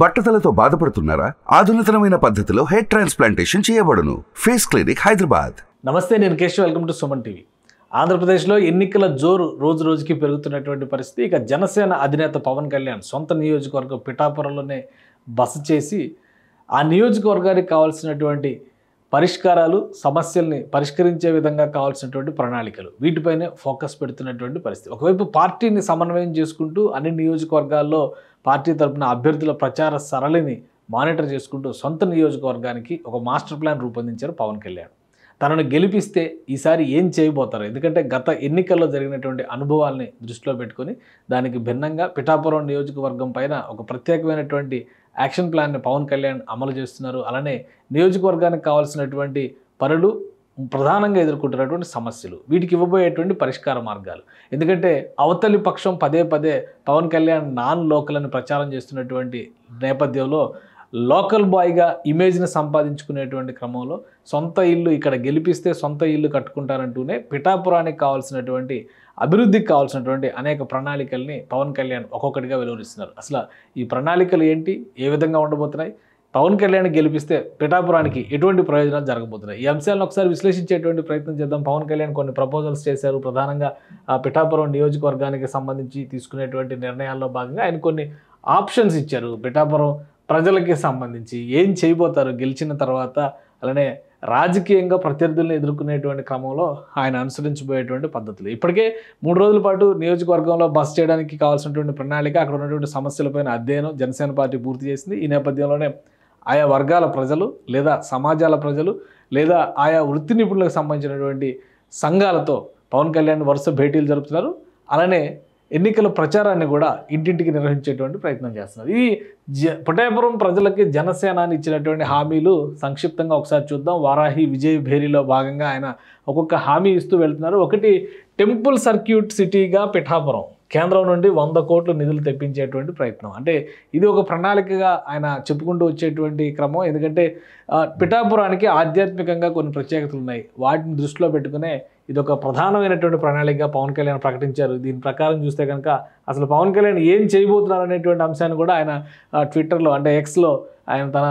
బట్టతలతో బాధపడుతున్నారా ఆధునితనమైన పద్ధతిలో హెయిర్ ట్రాన్స్ప్లాంటేషన్ చేయబడును ఫేస్ క్లినిక్ హైదరాబాద్ నమస్తే నేను Keshav welcome to Suman TV ఆంధ్రప్రదేశ్లో ఎన్నికల జోరు రోజు రోజుకి పెరుగుతున్నటువంటి పరిస్థితి ఇక జనసేన అధినేత పవన్ కళ్యాణ్ సొంత నియోజకవర్గం పిఠాపురంలోనే బస చేసి ఆ నియోజకవర్గానికి కావాల్సినటువంటి పరిష్కారాలు సమస్యల్ని పరిష్కరించే విధంగా కావాల్సినటువంటి ప్రణాళికలు వీటిపైనే ఫోకస్ పెడుతున్నటువంటి పరిస్థితి ఒకవైపు పార్టీని సమన్వయం చేసుకుంటూ అన్ని నియోజకవర్గాల్లో పార్టీ తరఫున అభ్యర్థుల ప్రచార సరళిని మానిటర్ చేసుకుంటూ సొంత నియోజకవర్గానికి ఒక మాస్టర్ ప్లాన్ రూపొందించారు పవన్ కళ్యాణ్ తనను గెలిపిస్తే ఈసారి ఏం చేయబోతారు ఎందుకంటే గత ఎన్నికల్లో జరిగినటువంటి అనుభవాల్ని దృష్టిలో పెట్టుకొని దానికి భిన్నంగా పిఠాపురం నియోజకవర్గం పైన ఒక ప్రత్యేకమైనటువంటి యాక్షన్ ప్లాన్ని పవన్ కళ్యాణ్ అమలు చేస్తున్నారు అలానే నియోజకవర్గానికి కావాల్సినటువంటి పనులు ప్రధానంగా ఎదుర్కొంటున్నటువంటి సమస్యలు వీటికి ఇవ్వబోయేటువంటి పరిష్కార మార్గాలు ఎందుకంటే అవతలి పక్షం పదే పదే పవన్ కళ్యాణ్ నాన్ లోకల్ అని ప్రచారం చేస్తున్నటువంటి నేపథ్యంలో లోకల్ బాయ్గా ఇమేజ్ని సంపాదించుకునేటువంటి క్రమంలో సొంత ఇల్లు ఇక్కడ గెలిపిస్తే సొంత ఇల్లు కట్టుకుంటారంటూనే పిఠాపురానికి కావాల్సినటువంటి అభివృద్ధికి కావాల్సినటువంటి అనేక ప్రణాళికల్ని పవన్ కళ్యాణ్ ఒక్కొక్కటిగా వెలువరిస్తున్నారు అసలు ఈ ప్రణాళికలు ఏంటి ఏ విధంగా ఉండబోతున్నాయి పవన్ కళ్యాణ్ గెలిపిస్తే పిఠాపురానికి ఎటువంటి ప్రయోజనాలు జరగబోతున్నాయి ఈ అంశాలను ఒకసారి విశ్లేషించేటువంటి ప్రయత్నం చేద్దాం పవన్ కళ్యాణ్ కొన్ని ప్రపోజల్స్ చేశారు ప్రధానంగా పిఠాపురం నియోజకవర్గానికి సంబంధించి తీసుకునేటువంటి నిర్ణయాల్లో భాగంగా ఆయన కొన్ని ఆప్షన్స్ ఇచ్చారు పిఠాపురం ప్రజలకి సంబంధించి ఏం చేయబోతారు గెలిచిన తర్వాత అలానే రాజకీయంగా ప్రత్యర్థులను ఎదుర్కొనేటువంటి క్రమంలో ఆయన అనుసరించబోయేటువంటి పద్ధతులు ఇప్పటికే మూడు రోజుల పాటు నియోజకవర్గంలో బస్ చేయడానికి కావాల్సినటువంటి ప్రణాళిక అక్కడ ఉన్నటువంటి సమస్యలపైన అధ్యయనం జనసేన పార్టీ పూర్తి చేసింది ఈ నేపథ్యంలోనే ఆయా వర్గాల ప్రజలు లేదా సమాజాల ప్రజలు లేదా ఆయా వృత్తి నిపుణులకు సంబంధించినటువంటి సంఘాలతో పవన్ కళ్యాణ్ వరుస భేటీలు జరుపుతున్నారు అలానే ఎన్నికల ప్రచారాన్ని కూడా ఇంటింటికి నిర్వహించేటువంటి ప్రయత్నం చేస్తున్నారు ఇది జ పుటాయపురం ప్రజలకి జనసేనాని ఇచ్చినటువంటి హామీలు సంక్షిప్తంగా ఒకసారి చూద్దాం వారాహి విజయ్ భేరీలో భాగంగా ఆయన ఒక్కొక్క హామీ ఇస్తూ వెళ్తున్నారు ఒకటి టెంపుల్ సర్క్యూట్ సిటీగా పిఠాపురం కేంద్రం నుండి వంద కోట్లు నిధులు తెప్పించేటువంటి ప్రయత్నం అంటే ఇది ఒక ప్రణాళికగా ఆయన చెప్పుకుంటూ వచ్చేటువంటి క్రమం ఎందుకంటే పిఠాపురానికి ఆధ్యాత్మికంగా కొన్ని ప్రత్యేకతలు ఉన్నాయి వాటిని దృష్టిలో పెట్టుకునే ఇదొక ప్రధానమైనటువంటి ప్రణాళికగా పవన్ కళ్యాణ్ ప్రకటించారు దీని ప్రకారం చూస్తే కనుక అసలు పవన్ కళ్యాణ్ ఏం చేయబోతున్నారు అనేటువంటి అంశాన్ని కూడా ఆయన ట్విట్టర్లో అంటే ఎక్స్లో ఆయన తన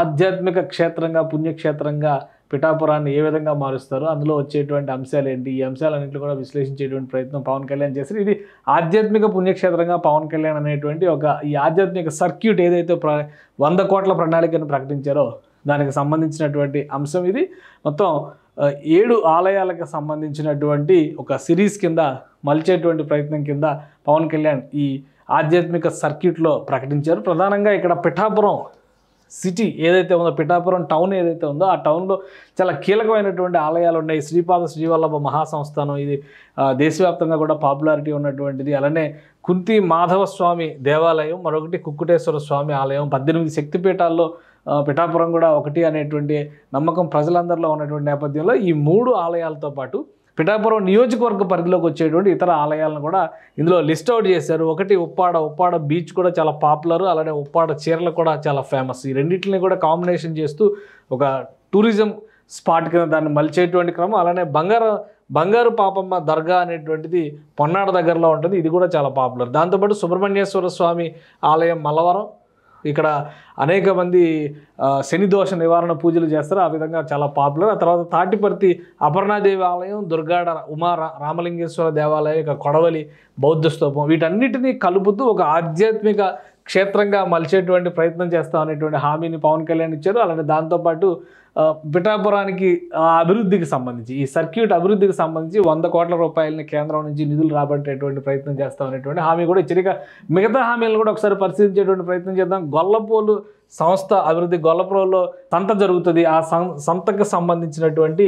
ఆధ్యాత్మిక క్షేత్రంగా పుణ్యక్షేత్రంగా పిఠాపురాన్ని ఏ విధంగా మారుస్తారు అందులో వచ్చేటువంటి అంశాలు ఏంటి ఈ అంశాలన్నింటినీ కూడా విశ్లేషించేటువంటి ప్రయత్నం పవన్ కళ్యాణ్ చేశారు ఇది ఆధ్యాత్మిక పుణ్యక్షేత్రంగా పవన్ కళ్యాణ్ అనేటువంటి ఒక ఈ ఆధ్యాత్మిక సర్క్యూట్ ఏదైతే ప్ర వంద కోట్ల ప్రణాళికను ప్రకటించారో దానికి సంబంధించినటువంటి అంశం ఇది మొత్తం ఏడు ఆలయాలకు సంబంధించినటువంటి ఒక సిరీస్ కింద మలిచేటువంటి ప్రయత్నం కింద పవన్ కళ్యాణ్ ఈ ఆధ్యాత్మిక సర్క్యూట్లో ప్రకటించారు ప్రధానంగా ఇక్కడ పిఠాపురం సిటీ ఏదైతే ఉందో పిఠాపురం టౌన్ ఏదైతే ఉందో ఆ టౌన్లో చాలా కీలకమైనటువంటి ఆలయాలు ఉన్నాయి శ్రీపాద శ్రీవల్లభ మహాసంస్థానం ఇది దేశవ్యాప్తంగా కూడా పాపులారిటీ ఉన్నటువంటిది అలానే కుంతి మాధవ స్వామి దేవాలయం మరొకటి కుక్కుటేశ్వర స్వామి ఆలయం పద్దెనిమిది శక్తిపీఠాల్లో పిఠాపురం కూడా ఒకటి అనేటువంటి నమ్మకం ప్రజలందరిలో ఉన్నటువంటి నేపథ్యంలో ఈ మూడు ఆలయాలతో పాటు పిఠాపురం నియోజకవర్గ పరిధిలోకి వచ్చేటువంటి ఇతర ఆలయాలను కూడా ఇందులో లిస్ట్ అవుట్ చేశారు ఒకటి ఉప్పాడ ఉప్పాడ బీచ్ కూడా చాలా పాపులర్ అలానే ఉప్పాడ చీరలు కూడా చాలా ఫేమస్ ఈ రెండింటిని కూడా కాంబినేషన్ చేస్తూ ఒక టూరిజం స్పాట్ కింద దాన్ని మలిచేటువంటి క్రమం అలానే బంగారం బంగారు పాపమ్మ దర్గా అనేటువంటిది పొన్నాడ దగ్గరలో ఉంటుంది ఇది కూడా చాలా పాపులర్ దాంతోపాటు సుబ్రహ్మణ్యేశ్వర స్వామి ఆలయం మలవరం ఇక్కడ అనేక మంది శని దోష నివారణ పూజలు చేస్తారు ఆ విధంగా చాలా పాపులర్ ఆ తర్వాత తాటిపర్తి అపర్ణాదేవి ఆలయం దుర్గాడ ఉమా రామలింగేశ్వర దేవాలయం ఇక కొడవలి బౌద్ధ స్తూపం వీటన్నిటినీ కలుపుతూ ఒక ఆధ్యాత్మిక క్షేత్రంగా మలిచేటువంటి ప్రయత్నం చేస్తాం అనేటువంటి హామీని పవన్ కళ్యాణ్ ఇచ్చారు అలానే దాంతోపాటు పిఠాపురానికి అభివృద్ధికి సంబంధించి ఈ సర్క్యూట్ అభివృద్ధికి సంబంధించి వంద కోట్ల రూపాయలని కేంద్రం నుంచి నిధులు రాబట్టేటువంటి ప్రయత్నం చేస్తాం అనేటువంటి హామీ కూడా ఇక మిగతా హామీలను కూడా ఒకసారి పరిశీలించేటువంటి ప్రయత్నం చేద్దాం గొల్లపూలు సంస్థ అభివృద్ధి గొల్లపురంలో సంత జరుగుతుంది ఆ సంతకు సంబంధించినటువంటి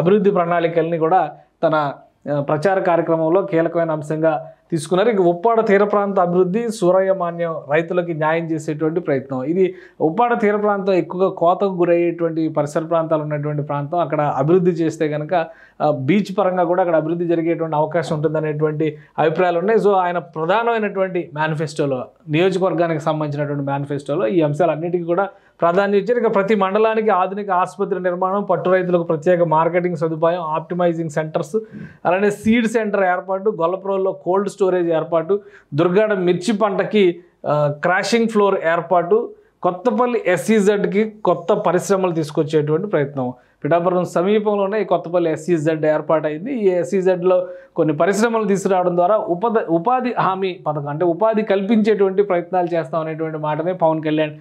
అభివృద్ధి ప్రణాళికల్ని కూడా తన ప్రచార కార్యక్రమంలో కీలకమైన అంశంగా తీసుకున్నారు ఇక ఉప్పాడ తీర ప్రాంత అభివృద్ధి సూరయమాన్యం రైతులకి న్యాయం చేసేటువంటి ప్రయత్నం ఇది ఉప్పాడ తీర ప్రాంతం ఎక్కువగా కోతకు గురయ్యేటువంటి పరిసర ప్రాంతాలు ఉన్నటువంటి ప్రాంతం అక్కడ అభివృద్ధి చేస్తే కనుక బీచ్ పరంగా కూడా అక్కడ అభివృద్ధి జరిగేటువంటి అవకాశం ఉంటుందనేటువంటి అభిప్రాయాలు ఉన్నాయి సో ఆయన ప్రధానమైనటువంటి మేనిఫెస్టోలో నియోజకవర్గానికి సంబంధించినటువంటి మేనిఫెస్టోలో ఈ అంశాలన్నిటికీ కూడా ప్రాధాన్యత ఇచ్చారు ఇక ప్రతి మండలానికి ఆధునిక ఆసుపత్రి నిర్మాణం పట్టు రైతులకు ప్రత్యేక మార్కెటింగ్ సదుపాయం ఆప్టిమైజింగ్ సెంటర్స్ అలానే సీడ్ సెంటర్ ఏర్పాటు గొల్లప్రోల్లో కోల్డ్ స్టోరేజ్ ఏర్పాటు దుర్గాడ మిర్చి పంటకి క్రాషింగ్ ఫ్లోర్ ఏర్పాటు కొత్తపల్లి ఎస్సీజెడ్కి e కొత్త పరిశ్రమలు తీసుకొచ్చేటువంటి ప్రయత్నం పిఠాపురం సమీపంలోనే ఈ కొత్తపల్లి e ఏర్పాటు అయింది ఈ ఎస్ఈజెడ్లో e కొన్ని పరిశ్రమలు తీసుకురావడం ద్వారా ఉపద ఉపాధి హామీ పథకం అంటే ఉపాధి కల్పించేటువంటి ప్రయత్నాలు చేస్తాం అనేటువంటి మాటనే పవన్ కళ్యాణ్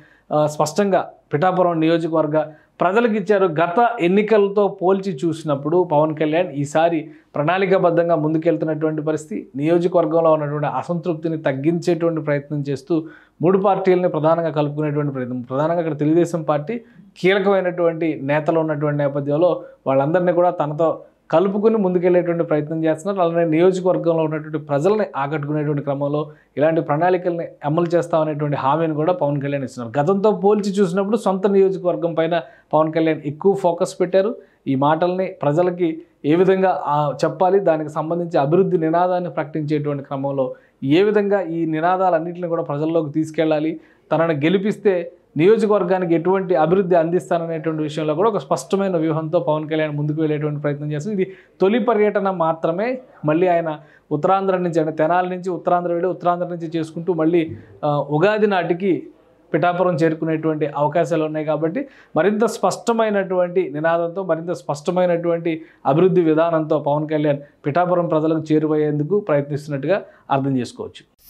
స్పష్టంగా పిఠాపురం నియోజకవర్గ ప్రజలకు ఇచ్చారు గత ఎన్నికలతో పోల్చి చూసినప్పుడు పవన్ కళ్యాణ్ ఈసారి ప్రణాళికాబద్ధంగా ముందుకెళ్తున్నటువంటి పరిస్థితి నియోజకవర్గంలో ఉన్నటువంటి అసంతృప్తిని తగ్గించేటువంటి ప్రయత్నం చేస్తూ మూడు పార్టీలని ప్రధానంగా కలుపుకునేటువంటి ప్రయత్నం ప్రధానంగా అక్కడ తెలుగుదేశం పార్టీ కీలకమైనటువంటి నేతలు ఉన్నటువంటి నేపథ్యంలో వాళ్ళందరినీ కూడా తనతో కలుపుకుని ముందుకెళ్లేటువంటి ప్రయత్నం చేస్తున్నారు అలానే నియోజకవర్గంలో ఉన్నటువంటి ప్రజల్ని ఆకట్టుకునేటువంటి క్రమంలో ఇలాంటి ప్రణాళికల్ని అమలు చేస్తామనేటువంటి హామీని కూడా పవన్ కళ్యాణ్ ఇస్తున్నారు గతంతో పోల్చి చూసినప్పుడు సొంత నియోజకవర్గం పైన పవన్ కళ్యాణ్ ఎక్కువ ఫోకస్ పెట్టారు ఈ మాటల్ని ప్రజలకి ఏ విధంగా చెప్పాలి దానికి సంబంధించి అభివృద్ధి నినాదాన్ని ప్రకటించేటువంటి క్రమంలో ఏ విధంగా ఈ నినాదాలన్నింటిని కూడా ప్రజల్లోకి తీసుకెళ్ళాలి తనను గెలిపిస్తే నియోజకవర్గానికి ఎటువంటి అభివృద్ధి అందిస్తాననేటువంటి విషయంలో కూడా ఒక స్పష్టమైన వ్యూహంతో పవన్ కళ్యాణ్ ముందుకు వెళ్ళేటువంటి ప్రయత్నం చేస్తుంది ఇది తొలి పర్యటన మాత్రమే మళ్ళీ ఆయన ఉత్తరాంధ్ర నుంచి అంటే తెనాల నుంచి ఉత్తరాంధ్ర వెళ్ళి ఉత్తరాంధ్ర నుంచి చేసుకుంటూ మళ్ళీ ఉగాది నాటికి పిఠాపురం చేరుకునేటువంటి అవకాశాలు ఉన్నాయి కాబట్టి మరింత స్పష్టమైనటువంటి నినాదంతో మరింత స్పష్టమైనటువంటి అభివృద్ధి విధానంతో పవన్ కళ్యాణ్ పిఠాపురం ప్రజలకు చేరువయ్యేందుకు ప్రయత్నిస్తున్నట్టుగా అర్థం చేసుకోవచ్చు